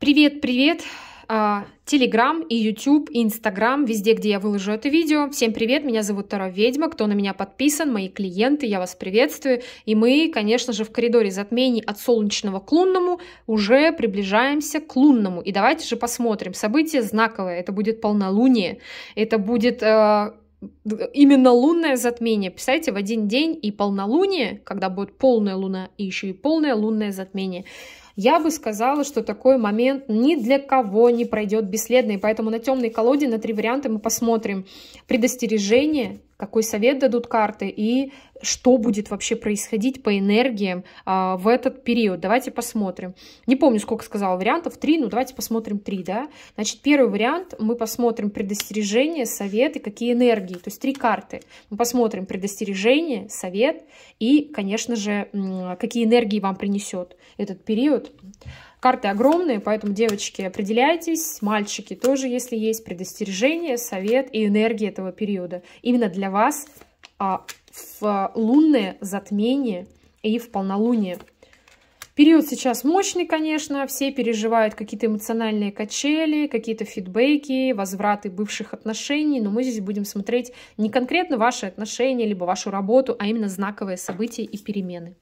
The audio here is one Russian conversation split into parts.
Привет, привет! А, Телеграм и YouTube, и Инстаграм, везде, где я выложу это видео. Всем привет, меня зовут Тара Ведьма, кто на меня подписан, мои клиенты, я вас приветствую. И мы, конечно же, в коридоре затмений от солнечного к лунному уже приближаемся к лунному. И давайте же посмотрим. Событие знаковое, это будет полнолуние, это будет а, именно лунное затмение. Писайте в один день и полнолуние, когда будет полная луна, и еще и полное лунное затмение. Я бы сказала, что такой момент ни для кого не пройдет бесследно, и поэтому на темной колоде на три варианта мы посмотрим предостережение, какой совет дадут карты и что будет вообще происходить по энергиям а, в этот период. Давайте посмотрим. Не помню, сколько сказала вариантов, три, ну давайте посмотрим три, да. Значит, первый вариант, мы посмотрим предостережение, совет и какие энергии, то есть три карты. Мы посмотрим предостережение, совет и, конечно же, какие энергии вам принесет этот период. Карты огромные, поэтому, девочки, определяйтесь. Мальчики тоже, если есть предостережение, совет и энергия этого периода. Именно для вас а, в а, лунное затмение и в полнолуние. Период сейчас мощный, конечно, все переживают какие-то эмоциональные качели, какие-то фидбэки, возвраты бывших отношений, но мы здесь будем смотреть не конкретно ваши отношения, либо вашу работу, а именно знаковые события и перемены.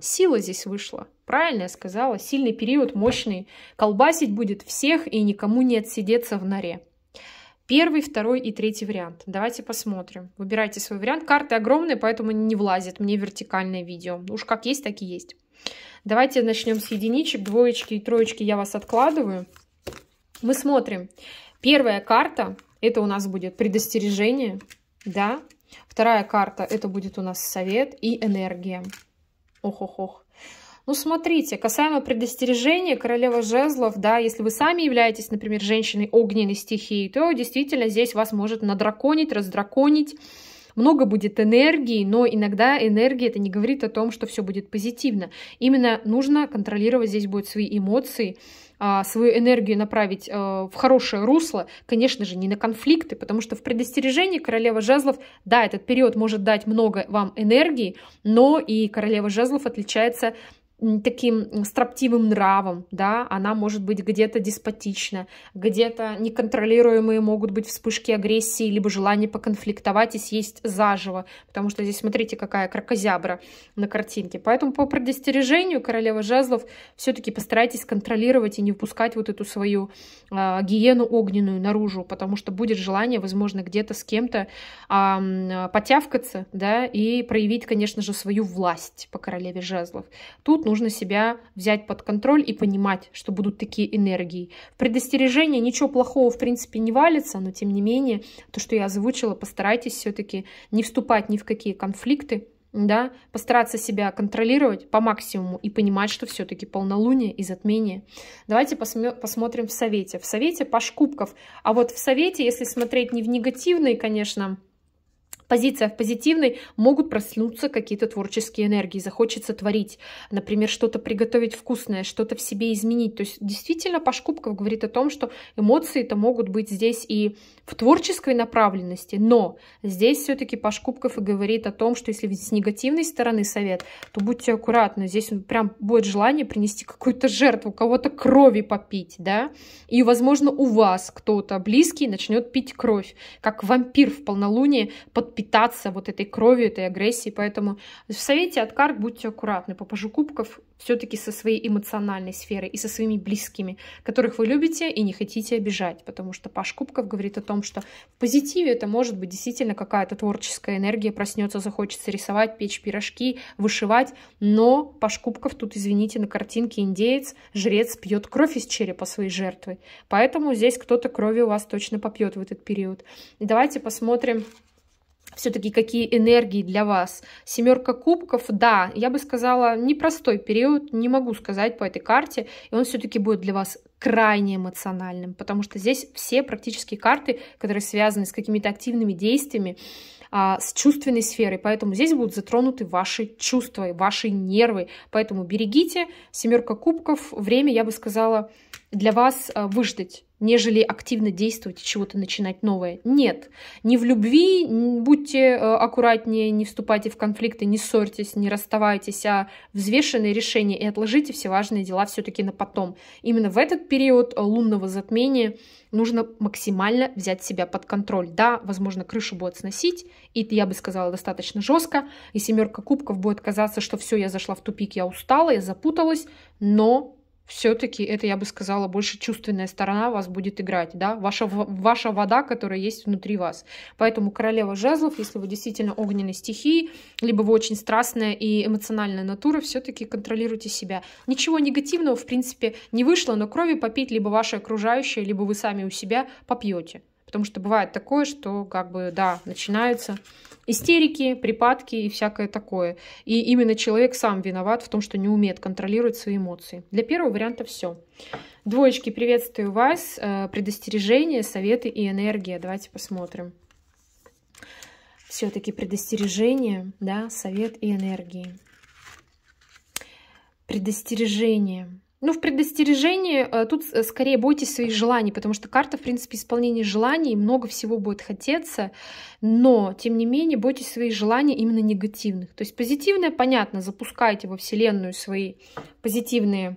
Сила здесь вышла. Правильно я сказала. Сильный период, мощный. Колбасить будет всех и никому не отсидеться в норе. Первый, второй и третий вариант. Давайте посмотрим. Выбирайте свой вариант. Карты огромные, поэтому не влазит мне вертикальное видео. Ну уж как есть, так и есть. Давайте начнем с единичек, двоечки и троечки я вас откладываю. Мы смотрим. Первая карта, это у нас будет предостережение, да. Вторая карта, это будет у нас совет и энергия. Ох-ох-ох. Ну, смотрите, касаемо предостережения королева жезлов, да, если вы сами являетесь, например, женщиной огненной стихии, то действительно здесь вас может надраконить, раздраконить, много будет энергии, но иногда энергия это не говорит о том, что все будет позитивно. Именно нужно контролировать здесь будут свои эмоции, а, свою энергию направить э, в хорошее русло, конечно же, не на конфликты, потому что в предостережении королева жезлов, да, этот период может дать много вам энергии, но и королева жезлов отличается таким строптивым нравом, да, она может быть где-то деспотична, где-то неконтролируемые могут быть вспышки агрессии, либо желание поконфликтовать и съесть заживо, потому что здесь, смотрите, какая крокозябра на картинке. Поэтому по предостережению королева жезлов все-таки постарайтесь контролировать и не впускать вот эту свою э, гиену огненную наружу, потому что будет желание, возможно, где-то с кем-то э, потявкаться, да, и проявить, конечно же, свою власть по королеве жезлов. Тут, нужно себя взять под контроль и понимать, что будут такие энергии. В предостережении ничего плохого, в принципе, не валится, но тем не менее, то, что я озвучила, постарайтесь все-таки не вступать ни в какие конфликты, да, постараться себя контролировать по максимуму и понимать, что все-таки полнолуние и затмение. Давайте посмотрим в совете. В совете Паш Кубков. А вот в совете, если смотреть не в негативные, конечно, позиция в позитивной, могут проснуться какие-то творческие энергии, захочется творить, например, что-то приготовить вкусное, что-то в себе изменить. То есть действительно Паш Кубков говорит о том, что эмоции-то могут быть здесь и в творческой направленности, но здесь все-таки Паш Кубков и говорит о том, что если с негативной стороны совет, то будьте аккуратны, здесь прям будет желание принести какую-то жертву, кого-то крови попить, да, и, возможно, у вас кто-то близкий начнет пить кровь, как вампир в полнолуние под питаться вот этой кровью, этой агрессией. Поэтому в совете от карт будьте аккуратны. По пажу кубков все-таки со своей эмоциональной сферой и со своими близкими, которых вы любите и не хотите обижать. Потому что паш кубков говорит о том, что в позитиве это может быть действительно какая-то творческая энергия проснется, захочется рисовать, печь пирожки, вышивать. Но паш кубков тут, извините, на картинке индеец, жрец пьет кровь из черепа своей жертвы. Поэтому здесь кто-то кровью у вас точно попьет в этот период. И давайте посмотрим, все-таки какие энергии для вас. Семерка кубков, да, я бы сказала, непростой период, не могу сказать по этой карте, и он все-таки будет для вас крайне эмоциональным, потому что здесь все практически карты, которые связаны с какими-то активными действиями, а, с чувственной сферой, поэтому здесь будут затронуты ваши чувства и ваши нервы, поэтому берегите, семерка кубков, время, я бы сказала, для вас э, выждать нежели активно действовать и чего-то начинать новое. Нет, не в любви, будьте э, аккуратнее, не вступайте в конфликты, не ссорьтесь, не расставайтесь, а взвешенные решения и отложите все важные дела все-таки на потом. Именно в этот период э, лунного затмения нужно максимально взять себя под контроль. Да, возможно, крышу будет сносить, и я бы сказала достаточно жестко, и семерка кубков будет казаться, что все, я зашла в тупик, я устала, я запуталась, но все-таки это, я бы сказала, больше чувственная сторона вас будет играть, да, ваша, ваша вода, которая есть внутри вас. Поэтому королева жезлов, если вы действительно огненной стихии, либо вы очень страстная и эмоциональная натура, все-таки контролируйте себя. Ничего негативного, в принципе, не вышло, но крови попить либо ваше окружающие, либо вы сами у себя попьете. Потому что бывает такое, что как бы, да, начинается истерики, припадки и всякое такое. И именно человек сам виноват в том, что не умеет контролировать свои эмоции. Для первого варианта все. Двоечки, приветствую вас. Э, предостережения, советы и энергия. Давайте посмотрим. Все-таки предостережение, да, совет и энергии. Предостережение. Ну, в предостережении э, тут э, скорее бойтесь своих желаний, потому что карта, в принципе, исполнение желаний, много всего будет хотеться, но, тем не менее, бойтесь своих желаний именно негативных. То есть позитивное, понятно, запускайте во Вселенную свои позитивные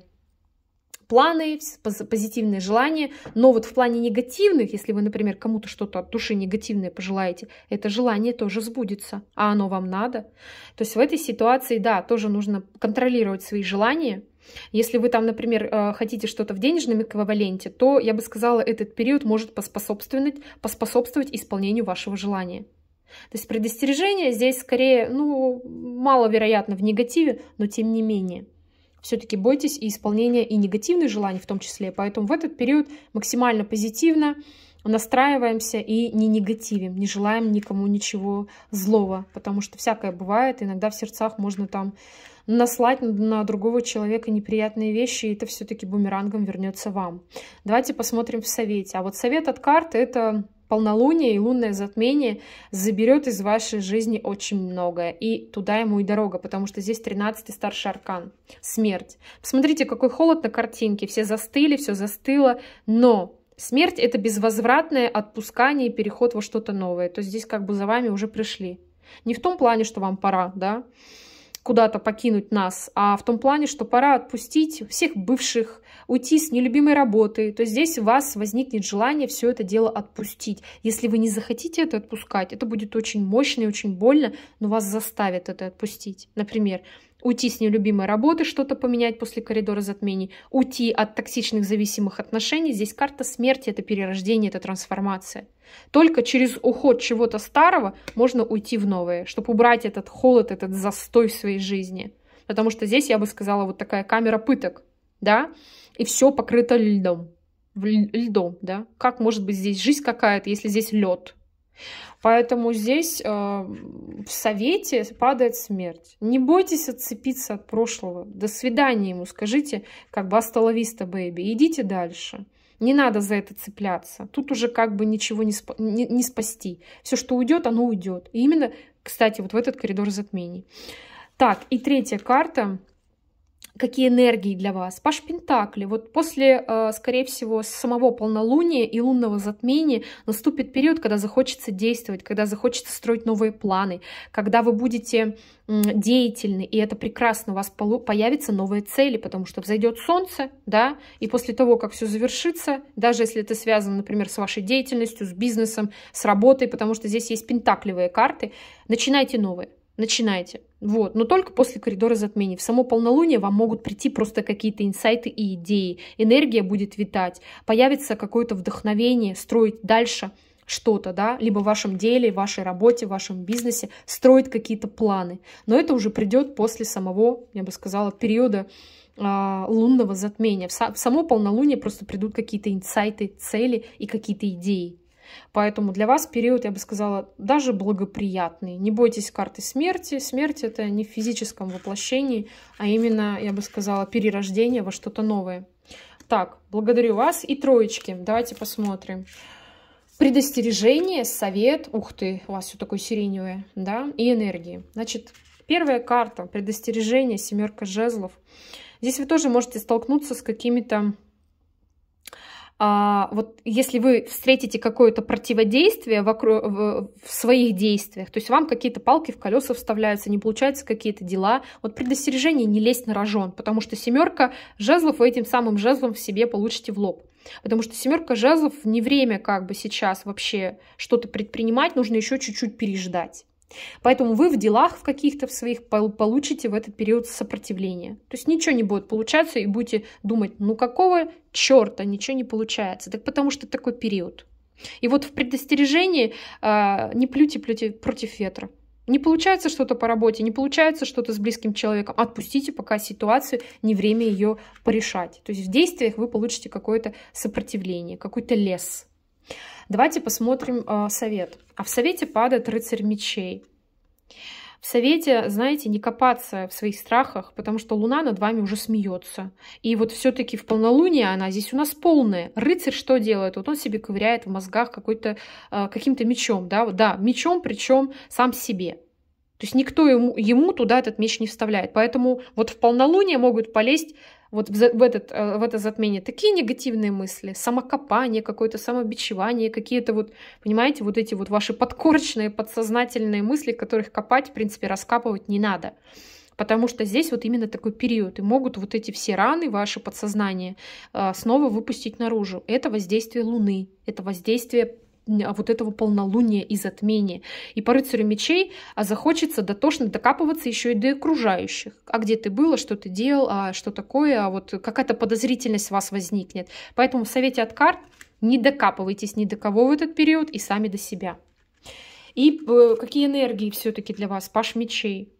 планы, позитивные желания, но вот в плане негативных, если вы, например, кому-то что-то от души негативное пожелаете, это желание тоже сбудется, а оно вам надо. То есть в этой ситуации, да, тоже нужно контролировать свои желания, если вы там, например, э, хотите что-то в денежном эквиваленте, то, я бы сказала, этот период может поспособствовать, поспособствовать исполнению вашего желания. То есть предостережение здесь скорее, ну, маловероятно в негативе, но тем не менее. Все-таки бойтесь и исполнения и негативных желаний в том числе. Поэтому в этот период максимально позитивно, настраиваемся и не негативим, не желаем никому ничего злого, потому что всякое бывает, иногда в сердцах можно там наслать на другого человека неприятные вещи, и это все-таки бумерангом вернется вам. Давайте посмотрим в совете. А вот совет от карт это полнолуние и лунное затмение заберет из вашей жизни очень многое. И туда ему и дорога, потому что здесь 13-й старший аркан. Смерть. Посмотрите, какой холод на картинке. Все застыли, все застыло, но Смерть – это безвозвратное отпускание и переход во что-то новое. То есть здесь как бы за вами уже пришли. Не в том плане, что вам пора, да, куда-то покинуть нас, а в том плане, что пора отпустить всех бывших, уйти с нелюбимой работы, то здесь у вас возникнет желание все это дело отпустить. Если вы не захотите это отпускать, это будет очень мощно и очень больно, но вас заставят это отпустить. Например, уйти с нелюбимой работы, что-то поменять после коридора затмений, уйти от токсичных зависимых отношений. Здесь карта смерти, это перерождение, это трансформация. Только через уход чего-то старого можно уйти в новое, чтобы убрать этот холод, этот застой в своей жизни. Потому что здесь, я бы сказала, вот такая камера пыток, да, и все покрыто льдом. Льдом, да. Как может быть здесь жизнь какая-то, если здесь лед? Поэтому здесь э, в совете падает смерть. Не бойтесь отцепиться от прошлого. До свидания ему. Скажите, как бы астоловиста, бэйби». Идите дальше. Не надо за это цепляться. Тут уже как бы ничего не, спа- не, не спасти. Все, что уйдет, оно уйдет. И именно, кстати, вот в этот коридор затмений. Так, и третья карта – какие энергии для вас. Паш Пентакли. Вот после, э, скорее всего, самого полнолуния и лунного затмения наступит период, когда захочется действовать, когда захочется строить новые планы, когда вы будете деятельны, и это прекрасно, у вас появятся новые цели, потому что взойдет солнце, да, и после того, как все завершится, даже если это связано, например, с вашей деятельностью, с бизнесом, с работой, потому что здесь есть пентакливые карты, начинайте новые, начинайте. Вот. Но только после коридора затмений. В само полнолуние вам могут прийти просто какие-то инсайты и идеи. Энергия будет витать, появится какое-то вдохновение строить дальше что-то, да, либо в вашем деле, в вашей работе, в вашем бизнесе, строить какие-то планы. Но это уже придет после самого, я бы сказала, периода э, лунного затмения. В, в само полнолуние просто придут какие-то инсайты, цели и какие-то идеи. Поэтому для вас период, я бы сказала, даже благоприятный. Не бойтесь карты смерти. Смерть — это не в физическом воплощении, а именно, я бы сказала, перерождение во что-то новое. Так, благодарю вас. И троечки. Давайте посмотрим. Предостережение, совет. Ух ты, у вас все такое сиреневое, да? И энергии. Значит, первая карта — предостережение, семерка жезлов. Здесь вы тоже можете столкнуться с какими-то а, вот если вы встретите какое-то противодействие вокруг, в, в своих действиях, то есть вам какие-то палки в колеса вставляются, не получаются какие-то дела, вот предостережение не лезть на рожон, потому что семерка жезлов вы этим самым жезлом в себе получите в лоб. Потому что семерка жезлов не время как бы сейчас вообще что-то предпринимать, нужно еще чуть-чуть переждать. Поэтому вы в делах в каких-то в своих получите в этот период сопротивление, То есть ничего не будет получаться и будете думать, ну какого черта ничего не получается? Так потому что такой период. И вот в предостережении э, не плюйте, плюйте против ветра. Не получается что-то по работе, не получается что-то с близким человеком. Отпустите пока ситуацию, не время ее порешать. То есть в действиях вы получите какое-то сопротивление, какой-то лес. Давайте посмотрим э, совет. А в совете падает рыцарь мечей. В совете, знаете, не копаться в своих страхах, потому что луна над вами уже смеется. И вот все-таки в полнолуние она здесь у нас полная. Рыцарь что делает? Вот он себе ковыряет в мозгах какой-то э, каким-то мечом, да, да, мечом, причем сам себе. То есть никто ему, ему туда этот меч не вставляет. Поэтому вот в полнолуние могут полезть вот в, в, этот, э, в это затмение такие негативные мысли, самокопание, какое-то самобичевание, какие-то вот, понимаете, вот эти вот ваши подкорочные, подсознательные мысли, которых копать, в принципе, раскапывать не надо. Потому что здесь вот именно такой период, и могут вот эти все раны, ваше подсознание, э, снова выпустить наружу. Это воздействие Луны, это воздействие а вот этого полнолуния и затмения. И по рыцарю мечей а захочется дотошно докапываться еще и до окружающих. А где ты была, что ты делал, а что такое, а вот какая-то подозрительность у вас возникнет. Поэтому в совете от карт не докапывайтесь ни до кого в этот период и сами до себя. И э, какие энергии все-таки для вас? Паш мечей.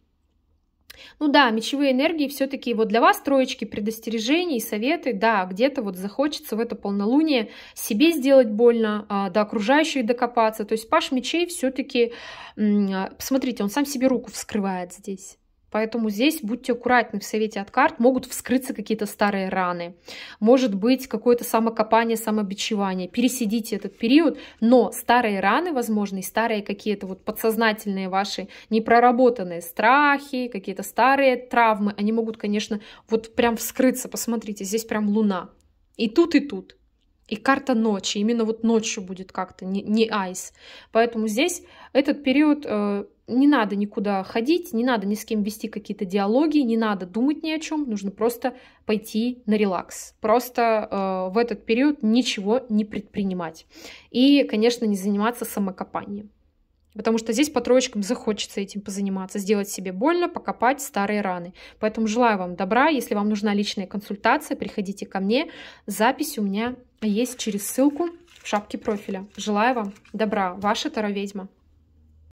Ну да, мечевые энергии все-таки вот для вас троечки предостережений, советы, да, где-то вот захочется в это полнолуние себе сделать больно, а, до окружающих докопаться. То есть Паш мечей все-таки, а, посмотрите, он сам себе руку вскрывает здесь. Поэтому здесь будьте аккуратны в совете от карт. Могут вскрыться какие-то старые раны. Может быть какое-то самокопание, самобичевание. Пересидите этот период, но старые раны, возможно, и старые какие-то вот подсознательные ваши непроработанные страхи, какие-то старые травмы, они могут, конечно, вот прям вскрыться. Посмотрите, здесь прям луна. И тут, и тут. И карта ночи, именно вот ночью будет как-то, не, не айс. Поэтому здесь этот период э, не надо никуда ходить, не надо ни с кем вести какие-то диалоги, не надо думать ни о чем, нужно просто пойти на релакс. Просто э, в этот период ничего не предпринимать. И, конечно, не заниматься самокопанием. Потому что здесь по троечкам захочется этим позаниматься, сделать себе больно, покопать старые раны. Поэтому желаю вам добра. Если вам нужна личная консультация, приходите ко мне. Запись у меня есть через ссылку в шапке профиля. Желаю вам добра. Ваша Тара ведьма